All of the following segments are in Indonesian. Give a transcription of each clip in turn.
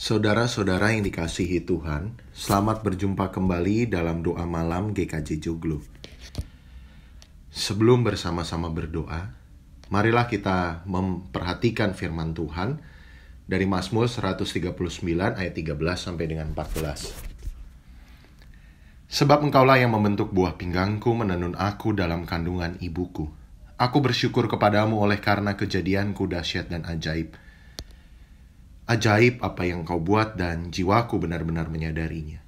Saudara-saudara yang dikasihi Tuhan, selamat berjumpa kembali dalam doa malam GKJ Joglo. Sebelum bersama-sama berdoa, marilah kita memperhatikan firman Tuhan dari Mazmur 139 ayat 13 sampai dengan 14. Sebab engkaulah yang membentuk buah pinggangku menenun aku dalam kandungan ibuku. Aku bersyukur kepadamu oleh karena kejadianku dahsyat dan ajaib Ajaib apa yang kau buat dan jiwaku benar-benar menyadarinya.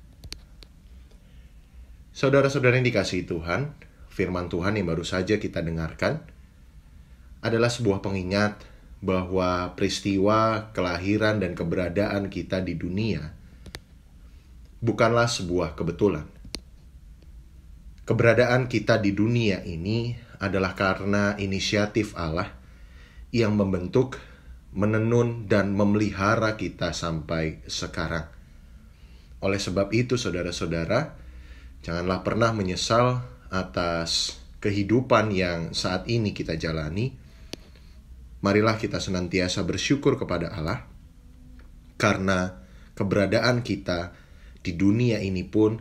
Saudara-saudara yang dikasihi Tuhan, firman Tuhan yang baru saja kita dengarkan adalah sebuah pengingat bahwa peristiwa kelahiran dan keberadaan kita di dunia bukanlah sebuah kebetulan. Keberadaan kita di dunia ini adalah karena inisiatif Allah yang membentuk menenun dan memelihara kita sampai sekarang. Oleh sebab itu, saudara-saudara, janganlah pernah menyesal atas kehidupan yang saat ini kita jalani. Marilah kita senantiasa bersyukur kepada Allah karena keberadaan kita di dunia ini pun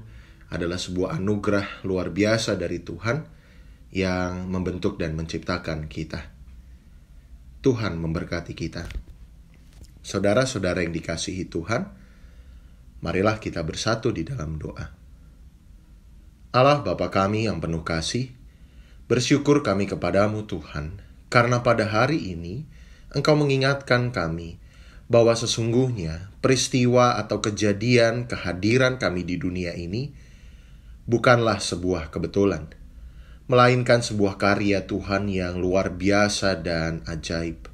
adalah sebuah anugerah luar biasa dari Tuhan yang membentuk dan menciptakan kita. Tuhan memberkati kita. Saudara-saudara yang dikasihi Tuhan, marilah kita bersatu di dalam doa. Allah Bapa kami yang penuh kasih, bersyukur kami kepadamu Tuhan, karena pada hari ini Engkau mengingatkan kami bahwa sesungguhnya peristiwa atau kejadian kehadiran kami di dunia ini bukanlah sebuah kebetulan – melainkan sebuah karya Tuhan yang luar biasa dan ajaib.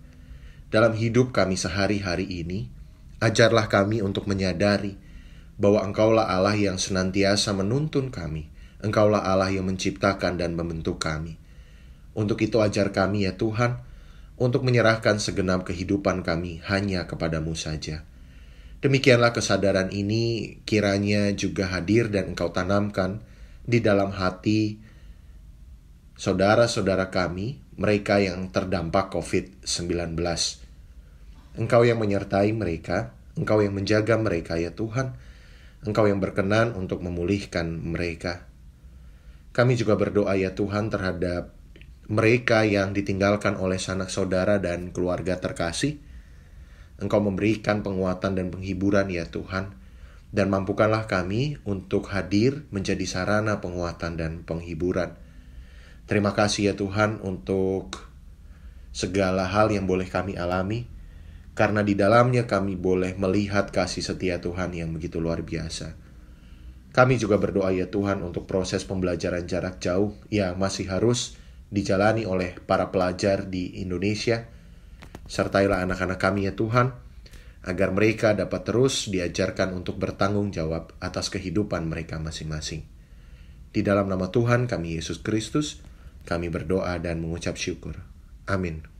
Dalam hidup kami sehari-hari ini, ajarlah kami untuk menyadari bahwa Engkaulah Allah yang senantiasa menuntun kami, Engkaulah Allah yang menciptakan dan membentuk kami. Untuk itu ajar kami ya Tuhan, untuk menyerahkan segenap kehidupan kami hanya kepadamu saja. Demikianlah kesadaran ini kiranya juga hadir dan engkau tanamkan di dalam hati, saudara-saudara kami, mereka yang terdampak COVID-19. Engkau yang menyertai mereka, Engkau yang menjaga mereka ya Tuhan, Engkau yang berkenan untuk memulihkan mereka. Kami juga berdoa ya Tuhan terhadap mereka yang ditinggalkan oleh sanak saudara dan keluarga terkasih. Engkau memberikan penguatan dan penghiburan ya Tuhan, dan mampukanlah kami untuk hadir menjadi sarana penguatan dan penghiburan. Terima kasih ya Tuhan untuk segala hal yang boleh kami alami, karena di dalamnya kami boleh melihat kasih setia Tuhan yang begitu luar biasa. Kami juga berdoa ya Tuhan untuk proses pembelajaran jarak jauh yang masih harus dijalani oleh para pelajar di Indonesia. Sertailah anak-anak kami ya Tuhan, agar mereka dapat terus diajarkan untuk bertanggung jawab atas kehidupan mereka masing-masing. Di dalam nama Tuhan kami Yesus Kristus, kami berdoa dan mengucap syukur. Amin.